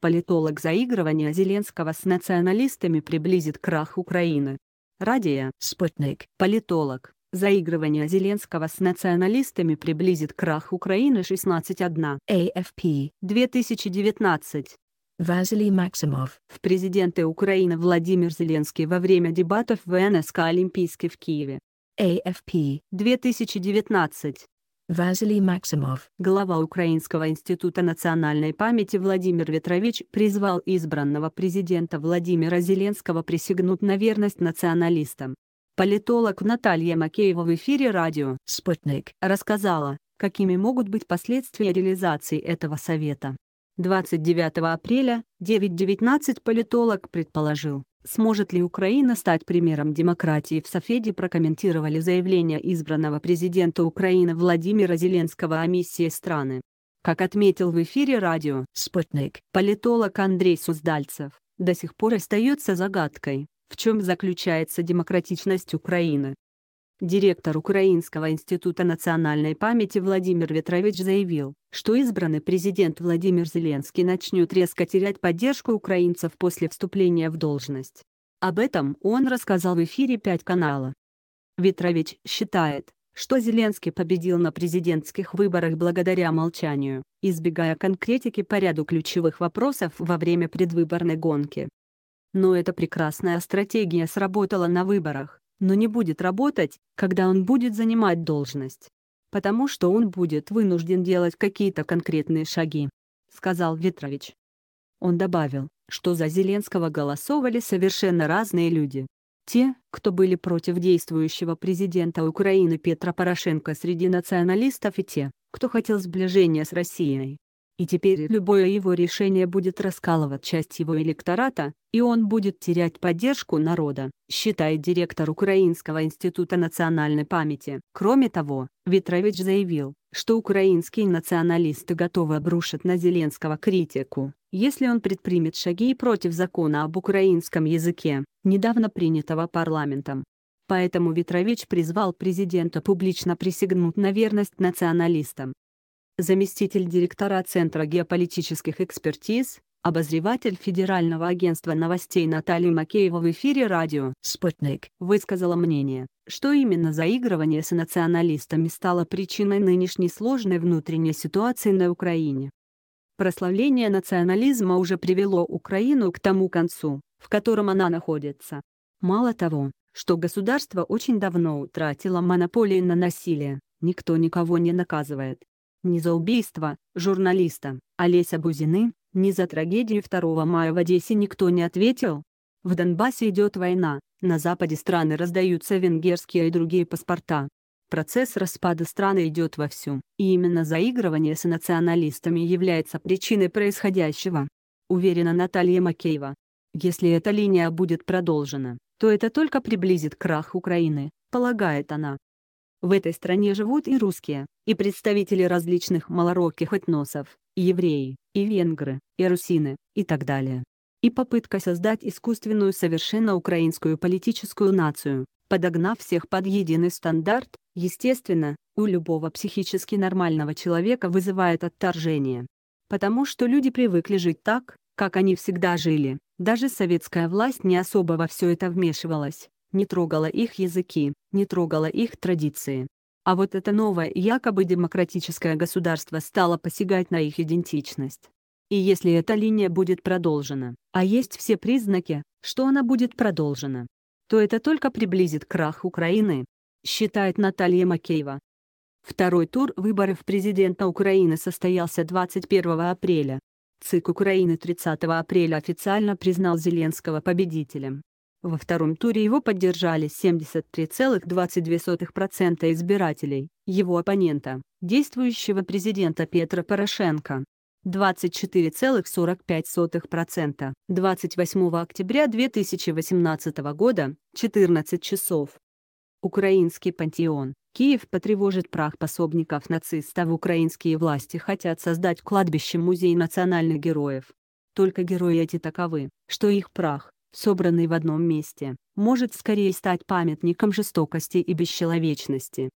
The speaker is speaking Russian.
Политолог заигрывания Зеленского с националистами приблизит крах Украины. Радия, Спутник, политолог. Заигрывание Зеленского с националистами приблизит крах Украины 16.1. AFP. 2019. Василий Максимов. В президенты Украины Владимир Зеленский во время дебатов в ВНСК Олимпийский в Киеве. AFP. 2019. Василий Максимов. Глава Украинского института национальной памяти Владимир Ветрович призвал избранного президента Владимира Зеленского присягнуть на верность националистам. Политолог Наталья Макеева в эфире радио «Спутник» рассказала, какими могут быть последствия реализации этого совета. 29 апреля, 9.19 политолог предположил, Сможет ли Украина стать примером демократии? В Софеде прокомментировали заявление избранного президента Украины Владимира Зеленского о миссии страны. Как отметил в эфире радио «Спутник» политолог Андрей Суздальцев, до сих пор остается загадкой, в чем заключается демократичность Украины. Директор Украинского института национальной памяти Владимир Ветрович заявил, что избранный президент Владимир Зеленский начнет резко терять поддержку украинцев после вступления в должность. Об этом он рассказал в эфире 5 канала. Ветрович считает, что Зеленский победил на президентских выборах благодаря молчанию, избегая конкретики по ряду ключевых вопросов во время предвыборной гонки. Но эта прекрасная стратегия сработала на выборах, но не будет работать, когда он будет занимать должность. Потому что он будет вынужден делать какие-то конкретные шаги, сказал Ветрович. Он добавил, что за Зеленского голосовали совершенно разные люди. Те, кто были против действующего президента Украины Петра Порошенко среди националистов и те, кто хотел сближения с Россией. И теперь любое его решение будет раскалывать часть его электората, и он будет терять поддержку народа, считает директор Украинского института национальной памяти. Кроме того, Витрович заявил, что украинские националисты готовы обрушить на Зеленского критику, если он предпримет шаги против закона об украинском языке, недавно принятого парламентом. Поэтому Ветрович призвал президента публично присягнуть на верность националистам заместитель директора Центра геополитических экспертиз, обозреватель Федерального агентства новостей Наталья Макеева в эфире радио «Спутник» высказала мнение, что именно заигрывание с националистами стало причиной нынешней сложной внутренней ситуации на Украине. Прославление национализма уже привело Украину к тому концу, в котором она находится. Мало того, что государство очень давно утратило монополии на насилие, никто никого не наказывает ни за убийство журналиста Олеся Бузины, ни за трагедию 2 мая в Одессе никто не ответил. В Донбассе идет война, на Западе страны раздаются венгерские и другие паспорта. Процесс распада страны идет вовсю, и именно заигрывание с националистами является причиной происходящего. Уверена Наталья Макеева. Если эта линия будет продолжена, то это только приблизит крах Украины, полагает она. В этой стране живут и русские, и представители различных малороких этносов, и евреи, и венгры, и русины, и так далее. И попытка создать искусственную совершенно украинскую политическую нацию, подогнав всех под единый стандарт, естественно, у любого психически нормального человека вызывает отторжение. Потому что люди привыкли жить так, как они всегда жили, даже советская власть не особо во все это вмешивалась не трогала их языки, не трогала их традиции. А вот это новое якобы демократическое государство стало посягать на их идентичность. И если эта линия будет продолжена, а есть все признаки, что она будет продолжена, то это только приблизит крах Украины, считает Наталья Макеева. Второй тур выборов президента Украины состоялся 21 апреля. ЦИК Украины 30 апреля официально признал Зеленского победителем. Во втором туре его поддержали 73,22% избирателей, его оппонента, действующего президента Петра Порошенко. 24,45%. 28 октября 2018 года, 14 часов. Украинский пантеон. Киев потревожит прах пособников нацистов. Украинские власти хотят создать кладбище-музей национальных героев. Только герои эти таковы, что их прах, собранный в одном месте, может скорее стать памятником жестокости и бесчеловечности,